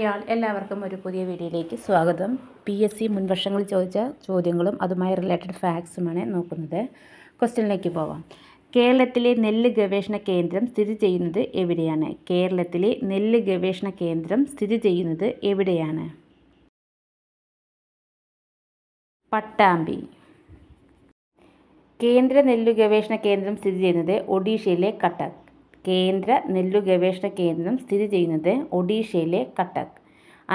hi എല്ലാവർക്കും ഒരു പുതിയ വീഡിയോയിലേക്ക് സ്വാഗതം പി എസ് സി മുൻവർഷങ്ങളിൽ ചോദിച്ച ചോദ്യങ്ങളും അതുമായി റിലേറ്റഡ് ഫാക്ട്സുമാണ് നോക്കുന്നത് ക്വസ്റ്റ്യനിലേക്ക് പോവാം കേരളത്തിലെ നെല്ല് ഗവേഷണ കേന്ദ്രം സ്ഥിതി ചെയ്യുന്നത് എവിടെയാണ് കേരളത്തിലെ നെല്ല് ഗവേഷണ കേന്ദ്രം സ്ഥിതി ചെയ്യുന്നത് എവിടെയാണ് പട്ടാമ്പി കേന്ദ്ര നെല്ല് ഗവേഷണ കേന്ദ്രം സ്ഥിതി ചെയ്യുന്നത് ഒഡീഷയിലെ കട്ടക് കേന്ദ്ര നെല്ല് ഗവേഷണ കേന്ദ്രം സ്ഥിതി ചെയ്യുന്നത് ഒഡീഷയിലെ കട്ടക്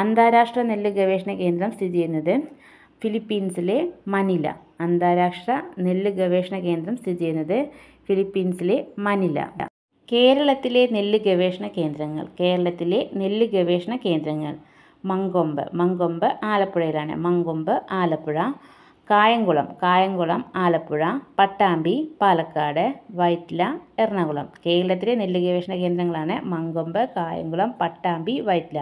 അന്താരാഷ്ട്ര നെല്ല് ഗവേഷണ കേന്ദ്രം സ്ഥിതി ചെയ്യുന്നത് ഫിലിപ്പീൻസിലെ മനില അന്താരാഷ്ട്ര നെല്ല് ഗവേഷണ കേന്ദ്രം സ്ഥിതി ചെയ്യുന്നത് ഫിലിപ്പീൻസിലെ മനില കേരളത്തിലെ നെല്ല് ഗവേഷണ കേന്ദ്രങ്ങൾ കേരളത്തിലെ നെല്ല് ഗവേഷണ കേന്ദ്രങ്ങൾ മങ്കൊമ്പ് മങ്കൊമ്പ് ആലപ്പുഴയിലാണ് മങ്കൊമ്പ് ആലപ്പുഴ കായംകുളം കായംകുളം ആലപ്പുഴ പട്ടാമ്പി പാലക്കാട് വൈറ്റില എറണാകുളം കേരളത്തിലെ നെല്ല് ഗവേഷണ കേന്ദ്രങ്ങളാണ് മങ്കൊമ്പ് കായംകുളം പട്ടാമ്പി വൈറ്റില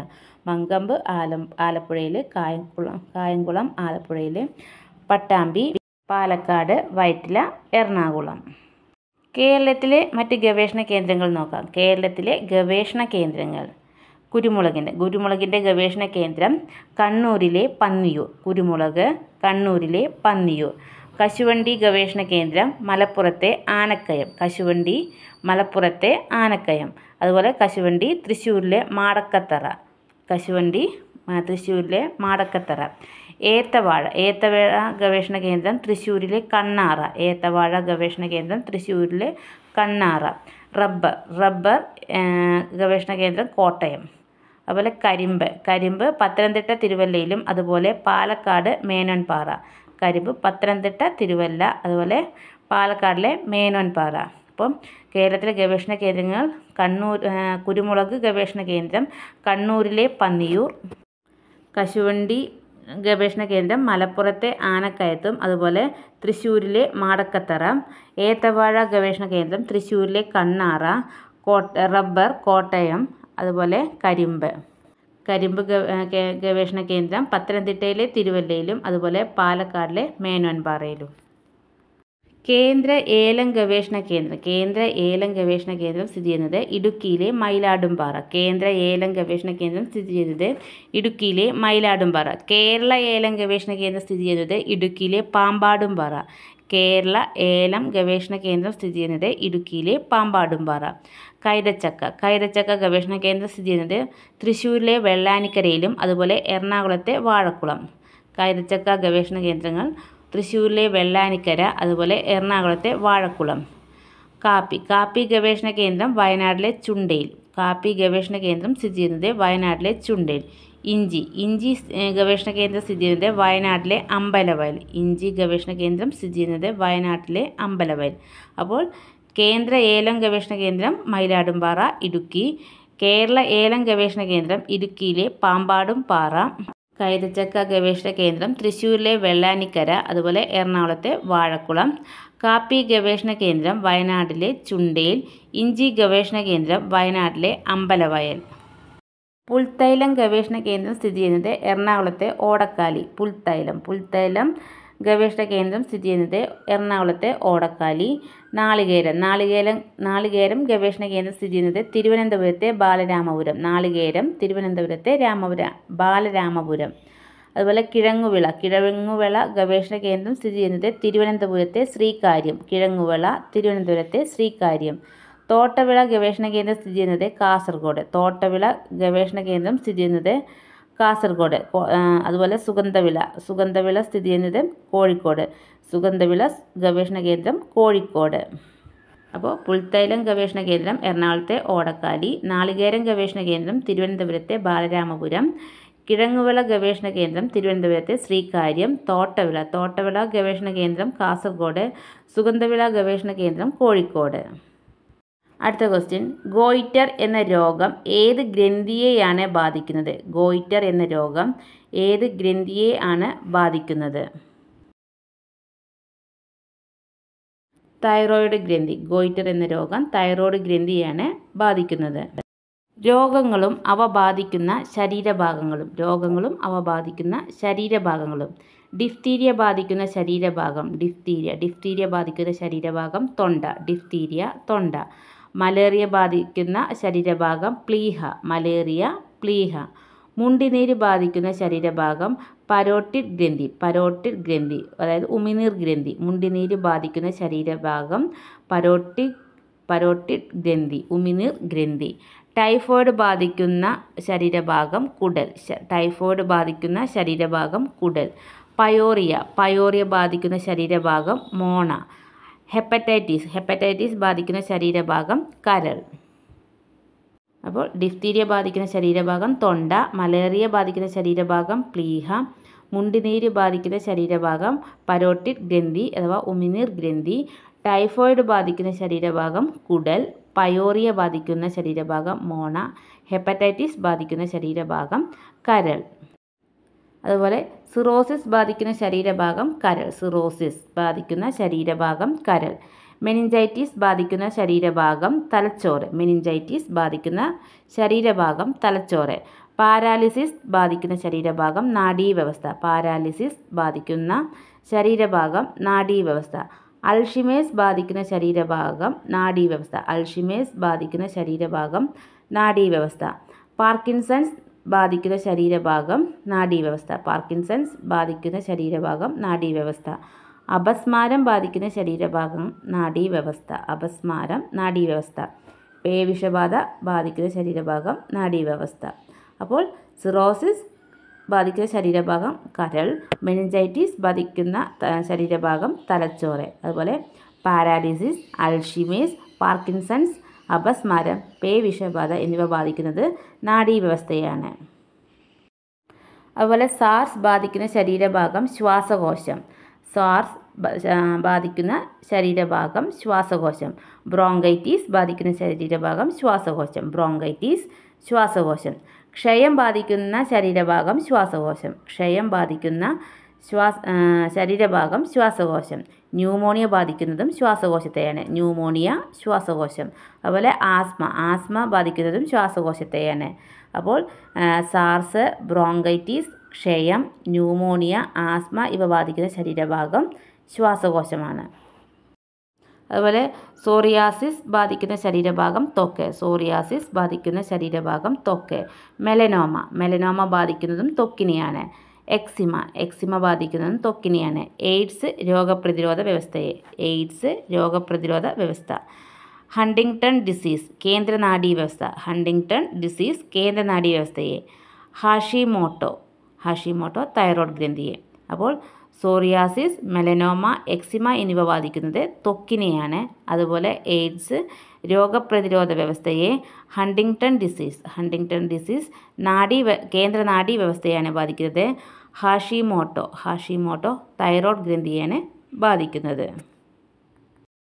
മങ്കൊമ്പ് ആലം ആലപ്പുഴയിൽ കായംകുളം കായംകുളം ആലപ്പുഴയിൽ പട്ടാമ്പി പാലക്കാട് വൈറ്റില എറണാകുളം കേരളത്തിലെ മറ്റ് ഗവേഷണ കേന്ദ്രങ്ങൾ നോക്കാം കേരളത്തിലെ ഗവേഷണ കേന്ദ്രങ്ങൾ കുരുമുളകിൻ്റെ കുരുമുളകിൻ്റെ ഗവേഷണ കേന്ദ്രം കണ്ണൂരിലെ പന്നിയൂർ കുരുമുളക് കണ്ണൂരിലെ പന്നിയൂർ കശുവണ്ടി ഗവേഷണ കേന്ദ്രം മലപ്പുറത്തെ ആനക്കയം കശുവണ്ടി മലപ്പുറത്തെ ആനക്കയം അതുപോലെ കശുവണ്ടി തൃശ്ശൂരിലെ മാടക്കത്തറ കശുവണ്ടി തൃശ്ശൂരിലെ മാടക്കത്തറ ഏത്തവാഴ ഏത്തവാഴ ഗവേഷണ കേന്ദ്രം തൃശ്ശൂരിലെ കണ്ണാറ ഏത്തവാഴ ഗവേഷണ കേന്ദ്രം തൃശ്ശൂരിലെ കണ്ണാറ റബ്ബർ റബ്ബർ ഗവേഷണ കേന്ദ്രം കോട്ടയം അതുപോലെ കരിമ്പ് കരിമ്പ് പത്തനംതിട്ട തിരുവല്ലയിലും അതുപോലെ പാലക്കാട് മേനോൻപാറ കരിമ്പ് പത്തനംതിട്ട തിരുവല്ല അതുപോലെ പാലക്കാടിലെ മേനോൻപാറ അപ്പം കേരളത്തിലെ ഗവേഷണ കേന്ദ്രങ്ങൾ കണ്ണൂർ കുരുമുളക് ഗവേഷണ കേന്ദ്രം കണ്ണൂരിലെ പന്നിയൂർ കശുവണ്ടി ഗവേഷണ കേന്ദ്രം മലപ്പുറത്തെ ആനക്കയത്തും അതുപോലെ തൃശ്ശൂരിലെ മാടക്കത്തറ ഏത്തവാഴ ഗവേഷണ കേന്ദ്രം തൃശ്ശൂരിലെ കണ്ണാറ കോട്ട റബ്ബർ കോട്ടയം അതുപോലെ കരിമ്പ് കരിമ്പ് ഗവേഷണ കേന്ദ്രം പത്തനംതിട്ടയിലെ തിരുവല്ലയിലും അതുപോലെ പാലക്കാടിലെ മേനോൻപാറയിലും കേന്ദ്ര ഏലം ഗവേഷണ കേന്ദ്രം കേന്ദ്ര ഏലം ഗവേഷണ കേന്ദ്രം സ്ഥിതി ചെയ്യുന്നത് ഇടുക്കിയിലെ മയിലാടുംപാറ കേന്ദ്ര ഏലം ഗവേഷണ കേന്ദ്രം സ്ഥിതി ചെയ്യുന്നത് ഇടുക്കിയിലെ മയിലാടുംപാറ കേരള ഏലം ഗവേഷണ കേന്ദ്രം സ്ഥിതി ചെയ്യുന്നത് ഇടുക്കിയിലെ പാമ്പാടുംപാറ കേരള ഏലം ഗവേഷണ കേന്ദ്രം സ്ഥിതി ചെയ്യുന്നത് ഇടുക്കിയിലെ പാമ്പാടുംപാറ കൈതച്ചക്ക കൈതച്ചക്ക ഗവേഷണ കേന്ദ്രം സ്ഥിതി ചെയ്യുന്നത് തൃശ്ശൂരിലെ വെള്ളാനിക്കരയിലും അതുപോലെ എറണാകുളത്തെ വാഴക്കുളം കൈതച്ചക്ക ഗവേഷണ കേന്ദ്രങ്ങൾ തൃശ്ശൂരിലെ വെള്ളാനിക്കര അതുപോലെ എറണാകുളത്തെ വാഴക്കുളം കാപ്പി കാപ്പി ഗവേഷണ കേന്ദ്രം വയനാട്ടിലെ ചുണ്ടയിൽ കാപ്പി ഗവേഷണ കേന്ദ്രം സ്ഥിതി ചെയ്യുന്നത് വയനാട്ടിലെ ചുണ്ടയിൽ ഇഞ്ചി ഇഞ്ചി ഗവേഷണ കേന്ദ്രം സ്ഥിതി ചെയ്യുന്നത് വയനാട്ടിലെ അമ്പലവയൽ ഇഞ്ചി ഗവേഷണ കേന്ദ്രം സ്ഥിതി ചെയ്യുന്നത് വയനാട്ടിലെ അമ്പലവയൽ അപ്പോൾ കേന്ദ്ര ഏലം ഗവേഷണ കേന്ദ്രം മയിലാടുംപാറ ഇടുക്കി കേരള ഏലം ഗവേഷണ കേന്ദ്രം ഇടുക്കിയിലെ പാമ്പാടും പാറ കൈതച്ചക്ക ഗവേഷണ കേന്ദ്രം തൃശ്ശൂരിലെ വെള്ളാനിക്കര അതുപോലെ എറണാകുളത്തെ വാഴക്കുളം കാപ്പി ഗവേഷണ കേന്ദ്രം വയനാട്ടിലെ ചുണ്ടയിൽ ഇഞ്ചി ഗവേഷണ കേന്ദ്രം വയനാട്ടിലെ അമ്പലവയൽ പുൽത്തൈലം ഗവേഷണ കേന്ദ്രം സ്ഥിതി ചെയ്യുന്നത് എറണാകുളത്തെ ഓടക്കാലി പുൽത്തൈലം പുൽത്തൈലം ഗവേഷണ കേന്ദ്രം സ്ഥിതി ചെയ്യുന്നത് എറണാകുളത്തെ ഓടക്കാലി നാളികേരം നാളികേരം നാളികേരം ഗവേഷണ കേന്ദ്രം സ്ഥിതി ചെയ്യുന്നത് തിരുവനന്തപുരത്തെ ബാലരാമപുരം നാളികേരം തിരുവനന്തപുരത്തെ രാമപുര ബാലരാമപുരം അതുപോലെ കിഴങ്ങുവിള കിഴങ്ങുവിള ഗവേഷണ കേന്ദ്രം സ്ഥിതി ചെയ്യുന്നത് തിരുവനന്തപുരത്തെ ശ്രീകാര്യം കിഴങ്ങുവിള തിരുവനന്തപുരത്തെ ശ്രീകാര്യം തോട്ടവിള ഗവേഷണ കേന്ദ്രം സ്ഥിതി ചെയ്യുന്നത് കാസർഗോഡ് തോട്ടവിള ഗവേഷണ കേന്ദ്രം സ്ഥിതി ചെയ്യുന്നത് കാസർഗോഡ് അതുപോലെ സുഗന്ധവിള സുഗന്ധവിള സ്ഥിതി ചെയ്യുന്നത് കോഴിക്കോട് സുഗന്ധവിള ഗവേഷണ കേന്ദ്രം കോഴിക്കോട് അപ്പോൾ പുൽത്തൈലം ഗവേഷണ കേന്ദ്രം എറണാകുളത്തെ ഓടക്കാലി നാളികേരം ഗവേഷണ കേന്ദ്രം തിരുവനന്തപുരത്തെ ബാലരാമപുരം കിഴങ്ങുവിള ഗവേഷണ കേന്ദ്രം തിരുവനന്തപുരത്തെ ശ്രീകാര്യം തോട്ടവിള തോട്ടവിള ഗവേഷണ കേന്ദ്രം കാസർഗോഡ് സുഗന്ധവിള ഗവേഷണ കേന്ദ്രം കോഴിക്കോട് അടുത്ത ക്വസ്റ്റ്യൻ ഗോയിറ്റർ എന്ന രോഗം ഏത് ഗ്രന്ഥിയെയാണ് ബാധിക്കുന്നത് ഗോയിറ്റർ എന്ന രോഗം ഏത് ഗ്രന്ഥിയെ ആണ് ബാധിക്കുന്നത് തൈറോയിഡ് ഗ്രന്ഥി ഗോയിറ്റർ എന്ന രോഗം തൈറോയിഡ് ഗ്രന്ഥിയാണ് ബാധിക്കുന്നത് രോഗങ്ങളും അവ ബാധിക്കുന്ന ശരീരഭാഗങ്ങളും രോഗങ്ങളും അവ ബാധിക്കുന്ന ശരീരഭാഗങ്ങളും ഡിഫ്തീരിയ ബാധിക്കുന്ന ശരീരഭാഗം ഡിഫ്തീരിയ ഡിഫ്തീരിയ ബാധിക്കുന്ന ശരീരഭാഗം തൊണ്ട ഡിഫ്തീരിയ തൊണ്ട മലേറിയ ബാധിക്കുന്ന ശരീരഭാഗം പ്ലീഹ മലേറിയ പ്ലീഹ മുണ്ടിനീര് ബാധിക്കുന്ന ശരീരഭാഗം പരോട്ടിഡ് ഗ്രന്ഥി പരോട്ടിഡ് ഗ്രന്ഥി അതായത് ഉമിനീർ ഗ്രന്ഥി മുണ്ടിനീര് ബാധിക്കുന്ന ശരീരഭാഗം പരോട്ടി പരോട്ടിഡ് ഗ്രന്ഥി ഉമിനീർ ഗ്രന്ഥി ടൈഫോയിഡ് ബാധിക്കുന്ന ശരീരഭാഗം കുടൽ ടൈഫോയിഡ് ബാധിക്കുന്ന ശരീരഭാഗം കുടൽ പയോറിയ പയോറിയ ബാധിക്കുന്ന ശരീരഭാഗം മോണ ഹെപ്പറ്റൈറ്റിസ് ഹെപ്പറ്റൈറ്റിസ് ബാധിക്കുന്ന ശരീരഭാഗം കരൾ അപ്പോൾ ഡിഫ്തീരിയ ബാധിക്കുന്ന ശരീരഭാഗം തൊണ്ട മലേറിയ ബാധിക്കുന്ന ശരീരഭാഗം പ്ലീഹ മുണ്ടിനീര് ബാധിക്കുന്ന ശരീരഭാഗം പരോട്ടിക് ഗ്രന്ഥി അഥവാ ഉമിനീർ ഗ്രന്ഥി ടൈഫോയിഡ് ബാധിക്കുന്ന ശരീരഭാഗം കുടൽ പയോറിയ ബാധിക്കുന്ന ശരീരഭാഗം മോണ ഹെപ്പറ്റൈറ്റിസ് ബാധിക്കുന്ന ശരീരഭാഗം കരൾ അതുപോലെ സിറോസിസ് ബാധിക്കുന്ന ശരീരഭാഗം കരൾ സിറോസിസ് ബാധിക്കുന്ന ശരീരഭാഗം കരൾ മെനിഞ്ചൈറ്റിസ് ബാധിക്കുന്ന ശരീരഭാഗം തലച്ചോറ് മെനിഞ്ചൈറ്റിസ് ബാധിക്കുന്ന ശരീരഭാഗം തലച്ചോറ് പാരാലിസിസ് ബാധിക്കുന്ന ശരീരഭാഗം നാഡീവ്യവസ്ഥ പാരാലിസിസ് ബാധിക്കുന്ന ശരീരഭാഗം നാഡീവ്യവസ്ഥ അൾഷിമേസ് ബാധിക്കുന്ന ശരീരഭാഗം നാഡീവ്യവസ്ഥ അൾഷിമേസ് ബാധിക്കുന്ന ശരീരഭാഗം നാഡീവ്യവസ്ഥ പാർക്കിൻസൺസ് ബാധിക്കുന്ന ശരീരഭാഗം നാഡീവ്യവസ്ഥ പാർക്കിൻസൺസ് ബാധിക്കുന്ന ശരീരഭാഗം നാഡീവ്യവസ്ഥ അപസ്മാരം ബാധിക്കുന്ന ശരീരഭാഗം നാഡീവ്യവസ്ഥ അപസ്മാരം നാഡീവ്യവസ്ഥ പേവിഷബാധ ബാധിക്കുന്ന ശരീരഭാഗം നാഡീവ്യവസ്ഥ അപ്പോൾ സിറോസിസ് ബാധിക്കുന്ന ശരീരഭാഗം കരൾ മെനിഞ്ചൈറ്റിസ് ബാധിക്കുന്ന ശരീരഭാഗം തലച്ചോറ് അതുപോലെ പാരാലിസിസ് അൾഷിമേസ് പാർക്കിൻസൺസ് അപസ്മാരം പേവിഷബാധ എന്നിവ ബാധിക്കുന്നത് നാഡീവ്യവസ്ഥയാണ് അതുപോലെ സാർസ് ബാധിക്കുന്ന ശരീരഭാഗം ശ്വാസകോശം സാർസ് ബാധിക്കുന്ന ശരീരഭാഗം ശ്വാസകോശം ബ്രോങ്കൈറ്റീസ് ബാധിക്കുന്ന ശരീരഭാഗം ശ്വാസകോശം ബ്രോങ്കൈറ്റീസ് ശ്വാസകോശം ക്ഷയം ബാധിക്കുന്ന ശരീരഭാഗം ശ്വാസകോശം ക്ഷയം ബാധിക്കുന്ന ശ്വാസ ശരീരഭാഗം ശ്വാസകോശം ന്യൂമോണിയ ബാധിക്കുന്നതും ശ്വാസകോശത്തെയാണ് ന്യൂമോണിയ ശ്വാസകോശം അതുപോലെ ആസ്മ ആസ്മ ബാധിക്കുന്നതും ശ്വാസകോശത്തെയാണ് അപ്പോൾ സാർസ് ബ്രോങ്കൈറ്റിസ് ക്ഷയം ന്യൂമോണിയ ആസ്മ ഇവ ബാധിക്കുന്ന ശരീരഭാഗം ശ്വാസകോശമാണ് അതുപോലെ സോറിയാസിസ് ബാധിക്കുന്ന ശരീരഭാഗം തൊക്കെ സോറിയാസിസ് ബാധിക്കുന്ന ശരീരഭാഗം തൊക്കെ മെലനോമ മെലനോമ ബാധിക്കുന്നതും തൊക്കിനെയാണ് എക്സിമ എക്സിമ ബാധിക്കുന്നതും ത്വക്കിനെയാണ് എയ്ഡ്സ് രോഗപ്രതിരോധ വ്യവസ്ഥയെ എയ്ഡ്സ് രോഗപ്രതിരോധ വ്യവസ്ഥ ഹണ്ടിങ്ടൺ ഡിസീസ് നാഡീ വ്യവസ്ഥ ഹണ്ടിങ്ടൺ ഡിസീസ് നാഡീ വ്യവസ്ഥയെ ഹാഷിമോട്ടോ ഹാഷിമോട്ടോ തൈറോയ്ഡ് ഗ്രന്ഥിയെ അപ്പോൾ സോറിയാസിസ് മെലനോമ എക്സിമ എന്നിവ ബാധിക്കുന്നത് തൊക്കിനെയാണ് അതുപോലെ എയ്ഡ്സ് രോഗപ്രതിരോധ വ്യവസ്ഥയെ ഹണ്ടിങ്ടൺ ഡിസീസ് ഹണ്ടിങ്ടൺ ഡിസീസ് നാഡീ കേന്ദ്ര നാഡീ വ്യവസ്ഥയാണ് ബാധിക്കുന്നത് ഹാഷിമോട്ടോ ഹാഷിമോട്ടോ തൈറോയ്ഡ് ഗ്രന്ഥിയാണ് ബാധിക്കുന്നത്